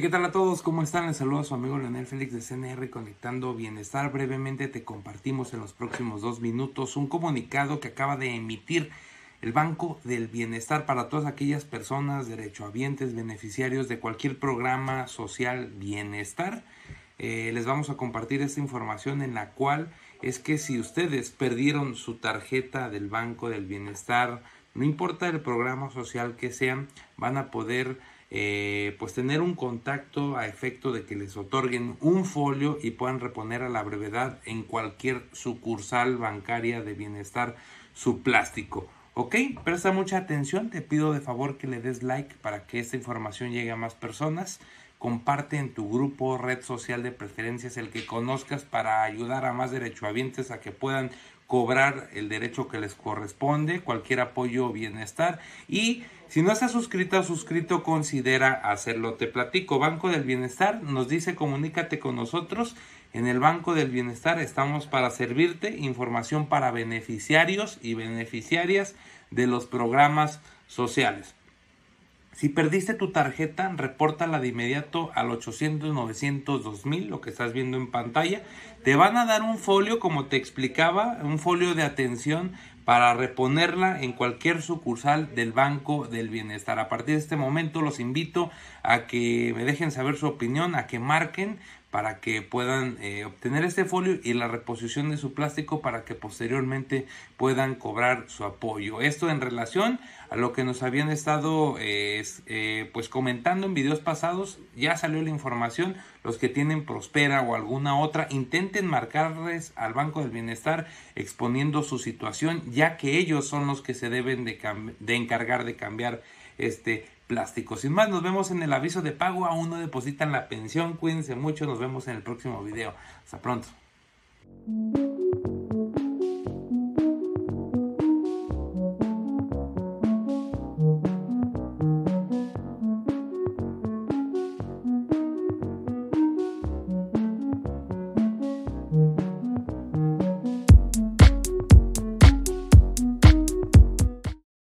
¿Qué tal a todos? ¿Cómo están? Les a su amigo Leonel Félix de CNR Conectando Bienestar. Brevemente te compartimos en los próximos dos minutos un comunicado que acaba de emitir el Banco del Bienestar para todas aquellas personas, derechohabientes, beneficiarios de cualquier programa social bienestar. Eh, les vamos a compartir esta información en la cual es que si ustedes perdieron su tarjeta del Banco del Bienestar, no importa el programa social que sean, van a poder eh, pues tener un contacto a efecto de que les otorguen un folio y puedan reponer a la brevedad en cualquier sucursal bancaria de bienestar su plástico. Ok, presta mucha atención, te pido de favor que le des like para que esta información llegue a más personas. Comparte en tu grupo, red social de preferencias, el que conozcas para ayudar a más derechohabientes a que puedan cobrar el derecho que les corresponde, cualquier apoyo o bienestar. Y si no estás suscrito o suscrito, considera hacerlo. Te platico, Banco del Bienestar nos dice comunícate con nosotros. En el Banco del Bienestar estamos para servirte información para beneficiarios y beneficiarias de los programas sociales. Si perdiste tu tarjeta, repórtala de inmediato al 800 900 2000, lo que estás viendo en pantalla. Te van a dar un folio, como te explicaba, un folio de atención para reponerla en cualquier sucursal del Banco del Bienestar. A partir de este momento los invito a que me dejen saber su opinión, a que marquen para que puedan eh, obtener este folio y la reposición de su plástico para que posteriormente puedan cobrar su apoyo. Esto en relación a lo que nos habían estado eh, eh, pues comentando en videos pasados, ya salió la información, los que tienen Prospera o alguna otra intenten marcarles al Banco del Bienestar exponiendo su situación, ya que ellos son los que se deben de, encargar de cambiar este plástico. Sin más, nos vemos en el aviso de pago. Aún no depositan la pensión. Cuídense mucho. Nos vemos en el próximo video. Hasta pronto.